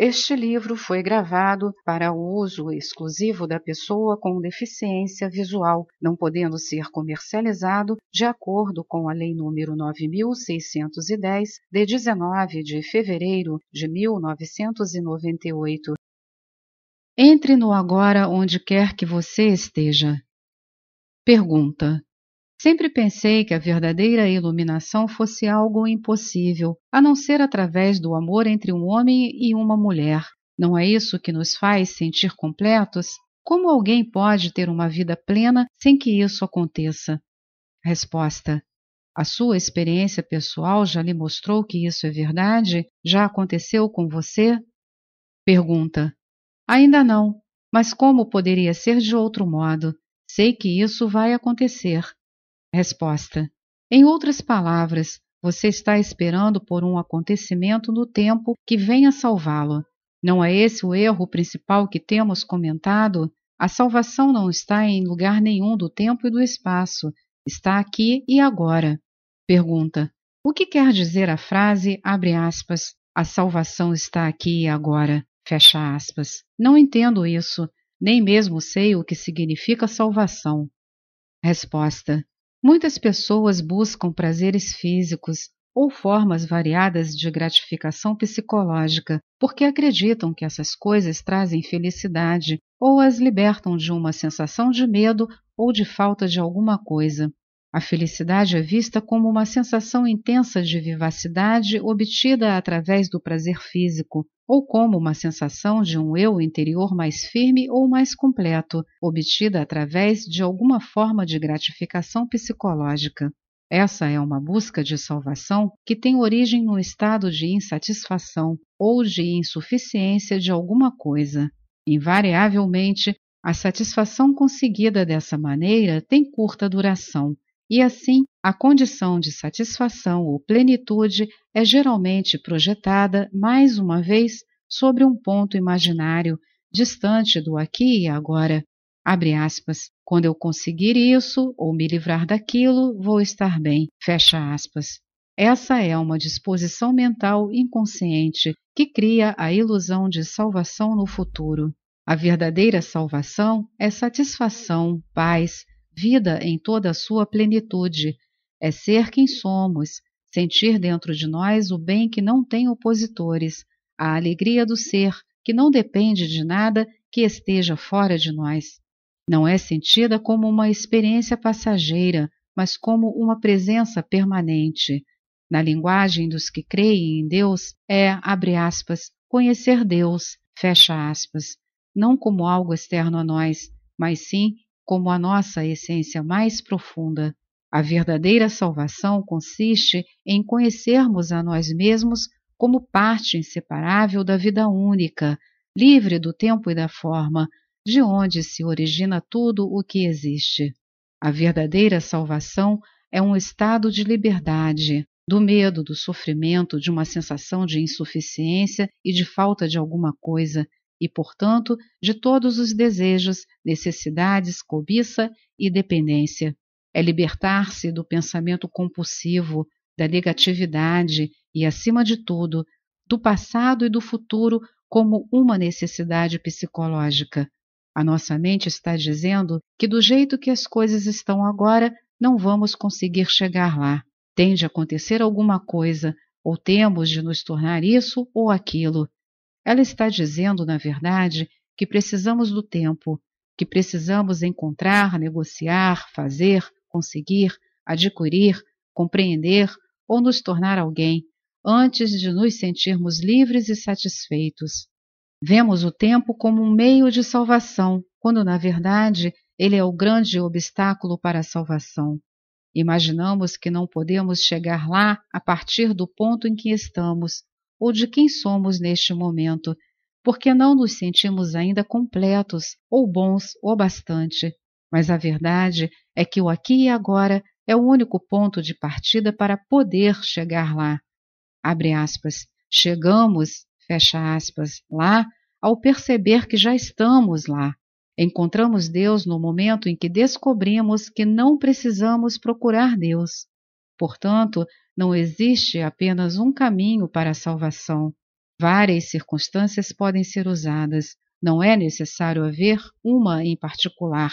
Este livro foi gravado para uso exclusivo da pessoa com deficiência visual, não podendo ser comercializado de acordo com a Lei nº 9610 de 19 de fevereiro de 1998. Entre no agora onde quer que você esteja. Pergunta: Sempre pensei que a verdadeira iluminação fosse algo impossível, a não ser através do amor entre um homem e uma mulher. Não é isso que nos faz sentir completos? Como alguém pode ter uma vida plena sem que isso aconteça? Resposta: A sua experiência pessoal já lhe mostrou que isso é verdade? Já aconteceu com você? Pergunta: Ainda não, mas como poderia ser de outro modo? Sei que isso vai acontecer. Resposta: Em outras palavras, você está esperando por um acontecimento no tempo que venha salvá-lo. Não é esse o erro principal que temos comentado? A salvação não está em lugar nenhum do tempo e do espaço, está aqui e agora. Pergunta: O que quer dizer a frase abre aspas? A salvação está aqui e agora. Fecha aspas. Não entendo isso, nem mesmo sei o que significa salvação. Resposta: Muitas pessoas buscam prazeres físicos ou formas variadas de gratificação psicológica porque acreditam que essas coisas trazem felicidade ou as libertam de uma sensação de medo ou de falta de alguma coisa. A felicidade é vista como uma sensação intensa de vivacidade obtida através do prazer físico, ou como uma sensação de um eu interior mais firme ou mais completo, obtida através de alguma forma de gratificação psicológica. Essa é uma busca de salvação que tem origem no estado de insatisfação ou de insuficiência de alguma coisa. Invariavelmente, a satisfação conseguida dessa maneira tem curta duração e assim, a condição de satisfação ou plenitude é geralmente projetada, mais uma vez, sobre um ponto imaginário, distante do aqui e agora. Abre aspas. Quando eu conseguir isso ou me livrar daquilo, vou estar bem. Fecha aspas. Essa é uma disposição mental inconsciente que cria a ilusão de salvação no futuro. A verdadeira salvação é satisfação, paz, vida em toda a sua plenitude, é ser quem somos, sentir dentro de nós o bem que não tem opositores, a alegria do ser que não depende de nada que esteja fora de nós. Não é sentida como uma experiência passageira, mas como uma presença permanente. Na linguagem dos que creem em Deus, é, abre aspas, conhecer Deus, fecha aspas, não como algo externo a nós, mas sim como a nossa essência mais profunda. A verdadeira salvação consiste em conhecermos a nós mesmos como parte inseparável da vida única, livre do tempo e da forma, de onde se origina tudo o que existe. A verdadeira salvação é um estado de liberdade, do medo, do sofrimento, de uma sensação de insuficiência e de falta de alguma coisa, e, portanto, de todos os desejos, necessidades, cobiça e dependência. É libertar-se do pensamento compulsivo, da negatividade e, acima de tudo, do passado e do futuro como uma necessidade psicológica. A nossa mente está dizendo que, do jeito que as coisas estão agora, não vamos conseguir chegar lá. Tende a acontecer alguma coisa, ou temos de nos tornar isso ou aquilo. Ela está dizendo, na verdade, que precisamos do tempo, que precisamos encontrar, negociar, fazer, conseguir, adquirir, compreender ou nos tornar alguém, antes de nos sentirmos livres e satisfeitos. Vemos o tempo como um meio de salvação, quando na verdade ele é o grande obstáculo para a salvação. Imaginamos que não podemos chegar lá a partir do ponto em que estamos, ou de quem somos neste momento, porque não nos sentimos ainda completos ou bons o bastante. Mas a verdade é que o aqui e agora é o único ponto de partida para poder chegar lá. Abre aspas. Chegamos, fecha aspas, lá ao perceber que já estamos lá. Encontramos Deus no momento em que descobrimos que não precisamos procurar Deus. Portanto, não existe apenas um caminho para a salvação. Várias circunstâncias podem ser usadas, não é necessário haver uma em particular.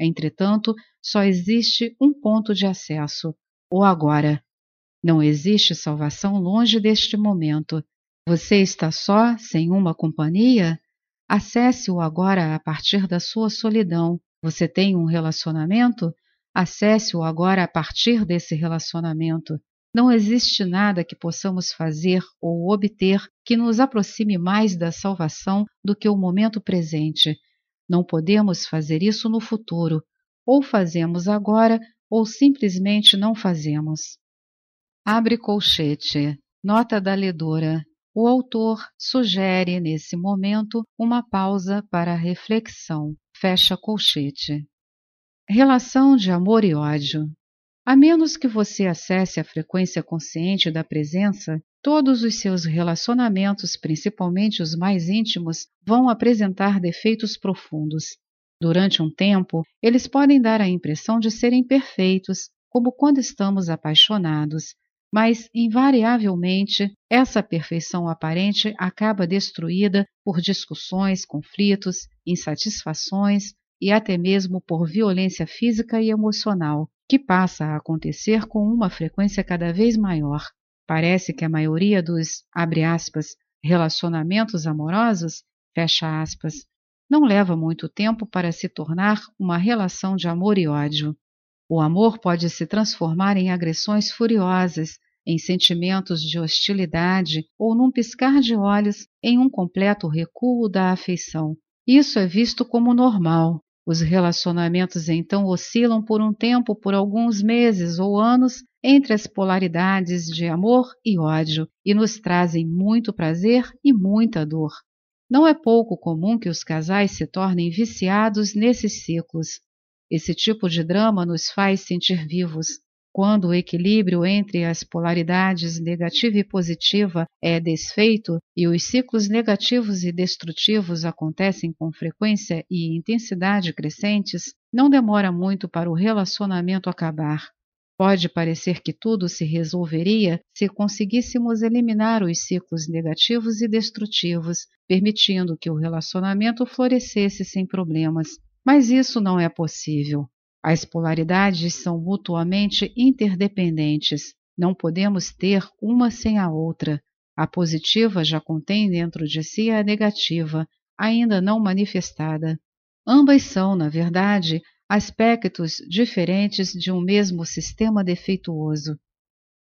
Entretanto, só existe um ponto de acesso, o agora. Não existe salvação longe deste momento. Você está só, sem uma companhia? Acesse-o agora a partir da sua solidão. Você tem um relacionamento? Acesse-o agora a partir desse relacionamento. Não existe nada que possamos fazer ou obter que nos aproxime mais da salvação do que o momento presente. Não podemos fazer isso no futuro. Ou fazemos agora, ou simplesmente não fazemos. Abre colchete. Nota da ledora. O autor sugere, nesse momento, uma pausa para reflexão. Fecha colchete. Relação de amor e ódio. A menos que você acesse a frequência consciente da presença, todos os seus relacionamentos, principalmente os mais íntimos, vão apresentar defeitos profundos. Durante um tempo, eles podem dar a impressão de serem perfeitos, como quando estamos apaixonados, mas, invariavelmente, essa perfeição aparente acaba destruída por discussões, conflitos, insatisfações e até mesmo por violência física e emocional que passa a acontecer com uma frequência cada vez maior. Parece que a maioria dos, aspas, relacionamentos amorosos, aspas, não leva muito tempo para se tornar uma relação de amor e ódio. O amor pode se transformar em agressões furiosas, em sentimentos de hostilidade ou num piscar de olhos em um completo recuo da afeição. Isso é visto como normal, os relacionamentos então oscilam por um tempo, por alguns meses ou anos, entre as polaridades de amor e ódio e nos trazem muito prazer e muita dor. Não é pouco comum que os casais se tornem viciados nesses ciclos. Esse tipo de drama nos faz sentir vivos, quando o equilíbrio entre as polaridades negativa e positiva é desfeito e os ciclos negativos e destrutivos acontecem com frequência e intensidade crescentes, não demora muito para o relacionamento acabar. Pode parecer que tudo se resolveria se conseguíssemos eliminar os ciclos negativos e destrutivos, permitindo que o relacionamento florescesse sem problemas, mas isso não é possível. As polaridades são mutuamente interdependentes. Não podemos ter uma sem a outra. A positiva já contém dentro de si a negativa, ainda não manifestada. Ambas são, na verdade, aspectos diferentes de um mesmo sistema defeituoso.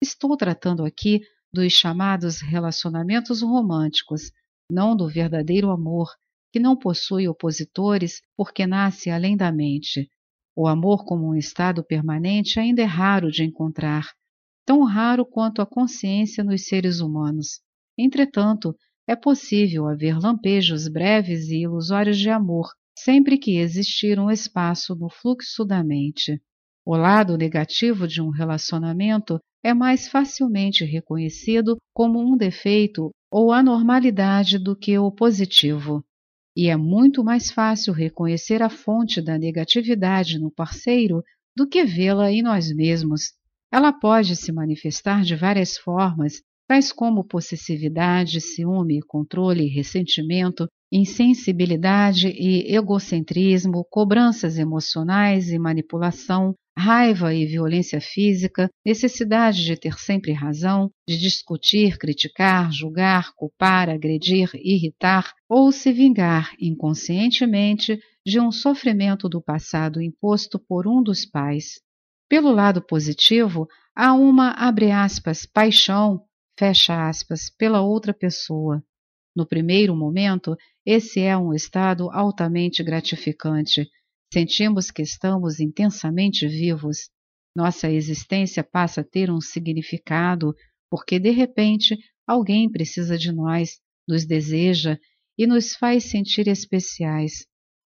Estou tratando aqui dos chamados relacionamentos românticos, não do verdadeiro amor, que não possui opositores porque nasce além da mente. O amor como um estado permanente ainda é raro de encontrar, tão raro quanto a consciência nos seres humanos. Entretanto, é possível haver lampejos breves e ilusórios de amor, sempre que existir um espaço no fluxo da mente. O lado negativo de um relacionamento é mais facilmente reconhecido como um defeito ou anormalidade do que o positivo. E é muito mais fácil reconhecer a fonte da negatividade no parceiro do que vê-la em nós mesmos. Ela pode se manifestar de várias formas, tais como possessividade, ciúme, controle, ressentimento, insensibilidade e egocentrismo, cobranças emocionais e manipulação, raiva e violência física, necessidade de ter sempre razão, de discutir, criticar, julgar, culpar, agredir, irritar ou se vingar inconscientemente de um sofrimento do passado imposto por um dos pais. Pelo lado positivo, há uma aspas, paixão aspas, pela outra pessoa. No primeiro momento, esse é um estado altamente gratificante Sentimos que estamos intensamente vivos. Nossa existência passa a ter um significado, porque de repente alguém precisa de nós, nos deseja e nos faz sentir especiais.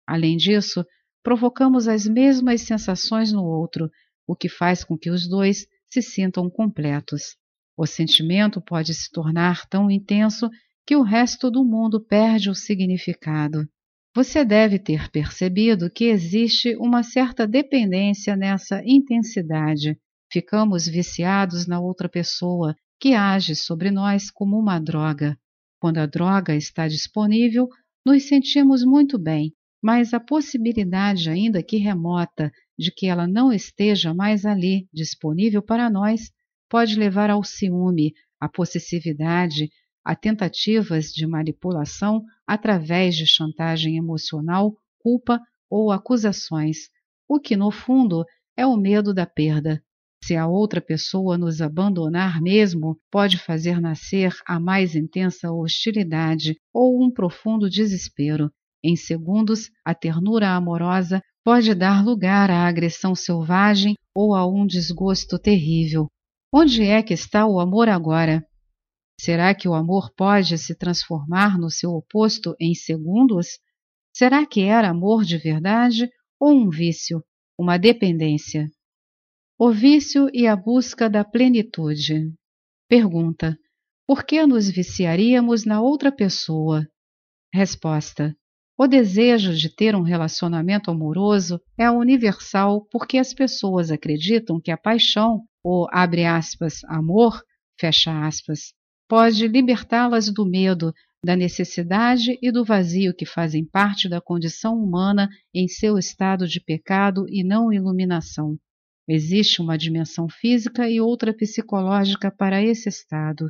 Além disso, provocamos as mesmas sensações no outro, o que faz com que os dois se sintam completos. O sentimento pode se tornar tão intenso que o resto do mundo perde o significado. Você deve ter percebido que existe uma certa dependência nessa intensidade. Ficamos viciados na outra pessoa, que age sobre nós como uma droga. Quando a droga está disponível, nos sentimos muito bem, mas a possibilidade, ainda que remota, de que ela não esteja mais ali disponível para nós pode levar ao ciúme, à possessividade, a tentativas de manipulação através de chantagem emocional, culpa ou acusações, o que, no fundo, é o medo da perda. Se a outra pessoa nos abandonar mesmo, pode fazer nascer a mais intensa hostilidade ou um profundo desespero. Em segundos, a ternura amorosa pode dar lugar à agressão selvagem ou a um desgosto terrível. Onde é que está o amor agora? Será que o amor pode se transformar no seu oposto em segundos? Será que era amor de verdade ou um vício, uma dependência? O vício e a busca da plenitude. Pergunta: Por que nos viciaríamos na outra pessoa? Resposta: O desejo de ter um relacionamento amoroso é universal porque as pessoas acreditam que a paixão, ou abre aspas, amor, fecha aspas, pode libertá-las do medo, da necessidade e do vazio que fazem parte da condição humana em seu estado de pecado e não iluminação. Existe uma dimensão física e outra psicológica para esse estado.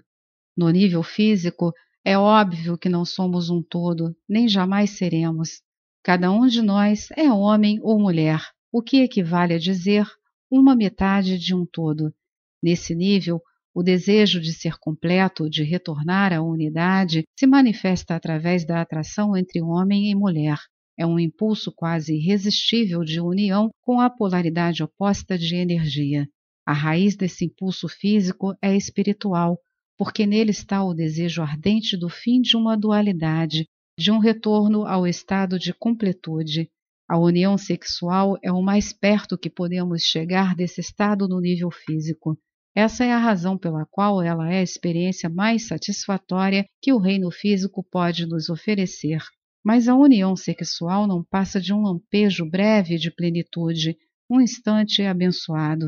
No nível físico, é óbvio que não somos um todo, nem jamais seremos. Cada um de nós é homem ou mulher, o que equivale a dizer uma metade de um todo. Nesse nível, o desejo de ser completo, de retornar à unidade, se manifesta através da atração entre homem e mulher. É um impulso quase irresistível de união com a polaridade oposta de energia. A raiz desse impulso físico é espiritual, porque nele está o desejo ardente do fim de uma dualidade, de um retorno ao estado de completude. A união sexual é o mais perto que podemos chegar desse estado no nível físico. Essa é a razão pela qual ela é a experiência mais satisfatória que o reino físico pode nos oferecer. Mas a união sexual não passa de um lampejo breve de plenitude, um instante é abençoado.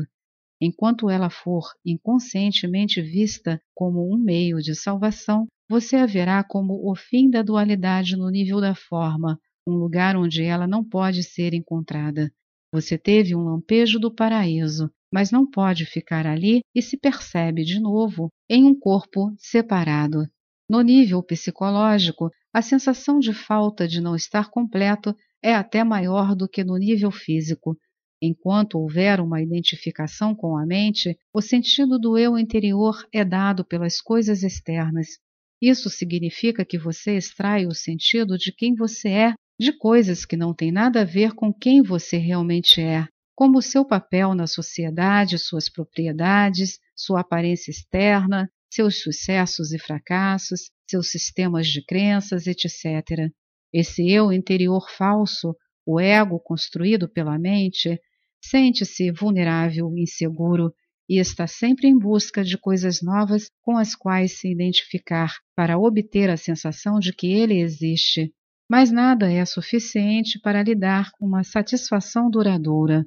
Enquanto ela for inconscientemente vista como um meio de salvação, você a verá como o fim da dualidade no nível da forma, um lugar onde ela não pode ser encontrada. Você teve um lampejo do paraíso, mas não pode ficar ali e se percebe de novo em um corpo separado. No nível psicológico, a sensação de falta de não estar completo é até maior do que no nível físico. Enquanto houver uma identificação com a mente, o sentido do eu interior é dado pelas coisas externas. Isso significa que você extrai o sentido de quem você é de coisas que não têm nada a ver com quem você realmente é como seu papel na sociedade, suas propriedades, sua aparência externa, seus sucessos e fracassos, seus sistemas de crenças, etc. Esse eu interior falso, o ego construído pela mente, sente-se vulnerável, inseguro e está sempre em busca de coisas novas com as quais se identificar para obter a sensação de que ele existe. Mas nada é suficiente para lhe dar uma satisfação duradoura.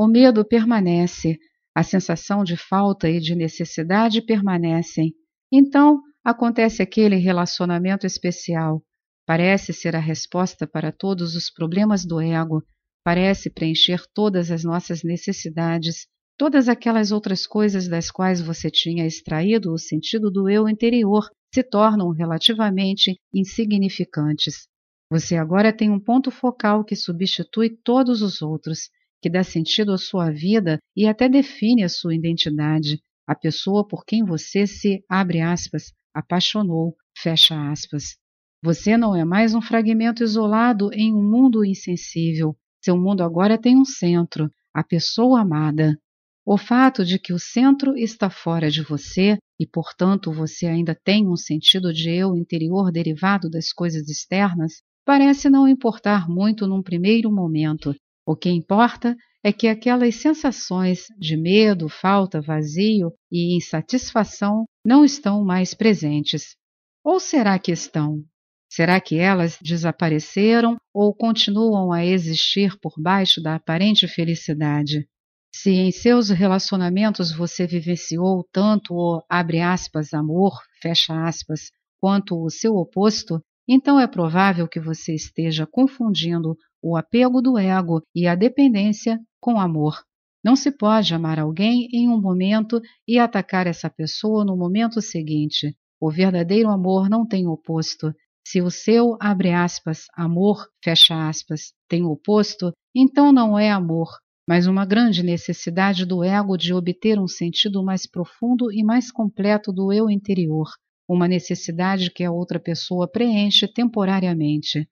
O medo permanece, a sensação de falta e de necessidade permanecem. Então, acontece aquele relacionamento especial. Parece ser a resposta para todos os problemas do ego, parece preencher todas as nossas necessidades, todas aquelas outras coisas das quais você tinha extraído o sentido do eu interior se tornam relativamente insignificantes. Você agora tem um ponto focal que substitui todos os outros que dá sentido à sua vida e até define a sua identidade, a pessoa por quem você se, abre aspas, apaixonou, fecha aspas. Você não é mais um fragmento isolado em um mundo insensível. Seu mundo agora tem um centro, a pessoa amada. O fato de que o centro está fora de você e, portanto, você ainda tem um sentido de eu interior derivado das coisas externas parece não importar muito num primeiro momento, o que importa é que aquelas sensações de medo, falta, vazio e insatisfação não estão mais presentes. Ou será que estão? Será que elas desapareceram ou continuam a existir por baixo da aparente felicidade? Se em seus relacionamentos você vivenciou tanto o abre aspas amor, fecha aspas, quanto o seu oposto, então é provável que você esteja confundindo o apego do ego e a dependência com amor. Não se pode amar alguém em um momento e atacar essa pessoa no momento seguinte. O verdadeiro amor não tem oposto. Se o seu, abre aspas, amor, fecha aspas, tem oposto, então não é amor, mas uma grande necessidade do ego de obter um sentido mais profundo e mais completo do eu interior, uma necessidade que a outra pessoa preenche temporariamente.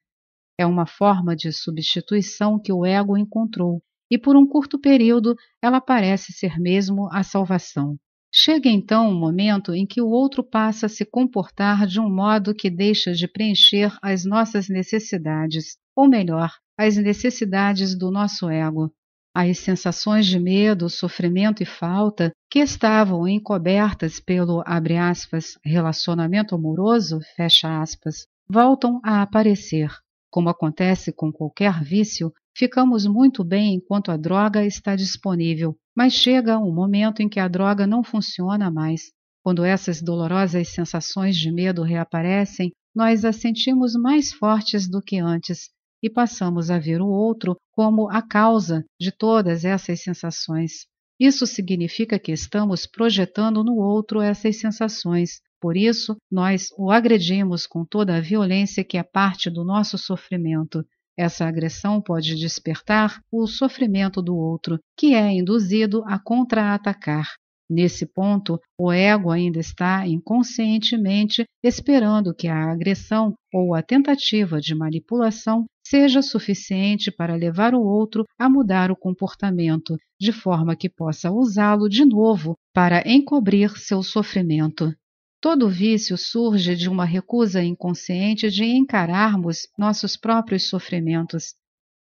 É uma forma de substituição que o ego encontrou, e por um curto período ela parece ser mesmo a salvação. Chega então um momento em que o outro passa a se comportar de um modo que deixa de preencher as nossas necessidades, ou melhor, as necessidades do nosso ego. As sensações de medo, sofrimento e falta que estavam encobertas pelo aspas, relacionamento amoroso aspas, voltam a aparecer. Como acontece com qualquer vício, ficamos muito bem enquanto a droga está disponível, mas chega um momento em que a droga não funciona mais. Quando essas dolorosas sensações de medo reaparecem, nós as sentimos mais fortes do que antes e passamos a ver o outro como a causa de todas essas sensações. Isso significa que estamos projetando no outro essas sensações, por isso, nós o agredimos com toda a violência que é parte do nosso sofrimento. Essa agressão pode despertar o sofrimento do outro, que é induzido a contra-atacar. Nesse ponto, o ego ainda está inconscientemente esperando que a agressão ou a tentativa de manipulação seja suficiente para levar o outro a mudar o comportamento, de forma que possa usá-lo de novo para encobrir seu sofrimento. Todo vício surge de uma recusa inconsciente de encararmos nossos próprios sofrimentos.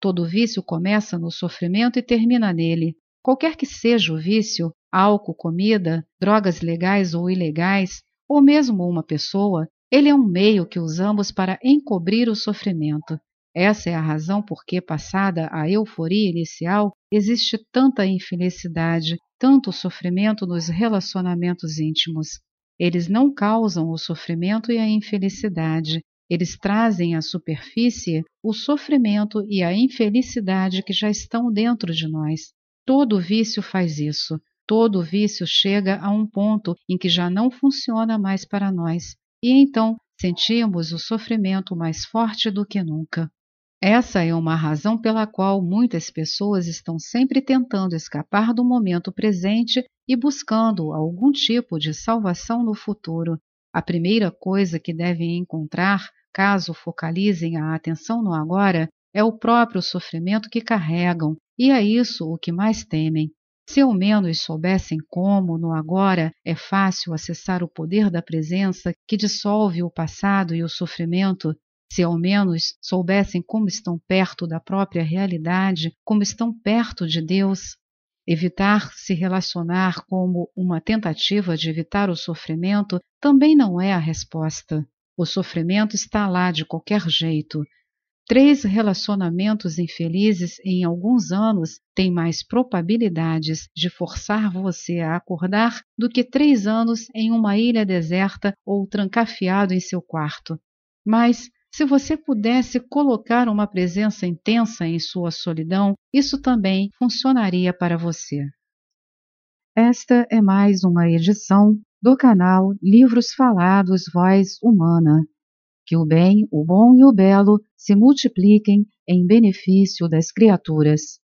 Todo vício começa no sofrimento e termina nele. Qualquer que seja o vício, álcool, comida, drogas legais ou ilegais, ou mesmo uma pessoa, ele é um meio que usamos para encobrir o sofrimento. Essa é a razão por que, passada a euforia inicial, existe tanta infelicidade, tanto sofrimento nos relacionamentos íntimos. Eles não causam o sofrimento e a infelicidade, eles trazem à superfície o sofrimento e a infelicidade que já estão dentro de nós. Todo vício faz isso. Todo vício chega a um ponto em que já não funciona mais para nós, e então sentimos o sofrimento mais forte do que nunca. Essa é uma razão pela qual muitas pessoas estão sempre tentando escapar do momento presente e buscando algum tipo de salvação no futuro. A primeira coisa que devem encontrar, caso focalizem a atenção no agora, é o próprio sofrimento que carregam, e é isso o que mais temem. Se ao menos soubessem como, no agora, é fácil acessar o poder da presença que dissolve o passado e o sofrimento, se ao menos soubessem como estão perto da própria realidade, como estão perto de Deus, evitar se relacionar como uma tentativa de evitar o sofrimento também não é a resposta. O sofrimento está lá de qualquer jeito. Três relacionamentos infelizes em alguns anos têm mais probabilidades de forçar você a acordar do que três anos em uma ilha deserta ou trancafiado em seu quarto. Mas se você pudesse colocar uma presença intensa em sua solidão, isso também funcionaria para você. Esta é mais uma edição do canal Livros Falados Voz Humana. Que o bem, o bom e o belo se multipliquem em benefício das criaturas.